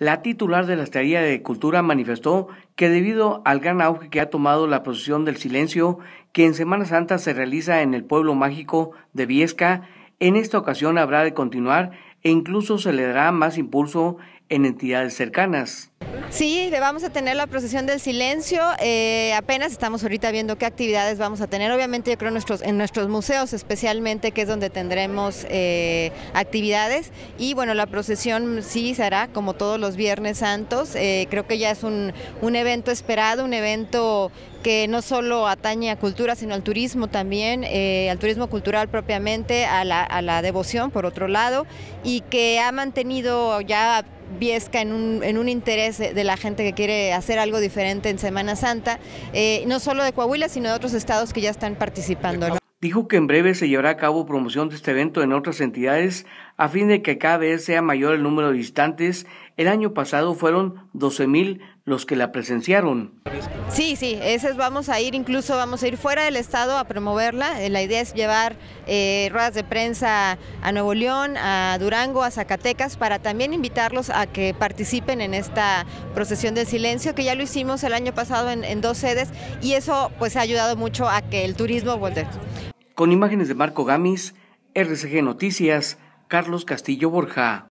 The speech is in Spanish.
La titular de la Secretaría de Cultura manifestó que debido al gran auge que ha tomado la procesión del silencio que en Semana Santa se realiza en el pueblo mágico de Viesca, en esta ocasión habrá de continuar e incluso se le dará más impulso en entidades cercanas. Sí, vamos a tener la procesión del silencio. Eh, apenas estamos ahorita viendo qué actividades vamos a tener. Obviamente, yo creo en nuestros museos, especialmente, que es donde tendremos eh, actividades. Y bueno, la procesión sí hará, como todos los Viernes Santos. Eh, creo que ya es un, evento esperado, un evento que no solo atañe a cultura, sino al turismo también, al turismo cultural propiamente, a la, a la, devoción por otro lado, y que ha mantenido ya Viesca en un, interés de la gente que quiere hacer algo diferente en Semana Santa, eh, no solo de Coahuila, sino de otros estados que ya están participando dijo que en breve se llevará a cabo promoción de este evento en otras entidades a fin de que cada vez sea mayor el número de visitantes. El año pasado fueron mil los que la presenciaron. Sí, sí, esas vamos a ir, incluso vamos a ir fuera del estado a promoverla. Eh, la idea es llevar eh, ruedas de prensa a Nuevo León, a Durango, a Zacatecas, para también invitarlos a que participen en esta procesión de silencio, que ya lo hicimos el año pasado en, dos sedes, y eso pues ha ayudado mucho a que el turismo vuelva. Con imágenes de Marco Gamis, RCG Noticias, Carlos Castillo Borja.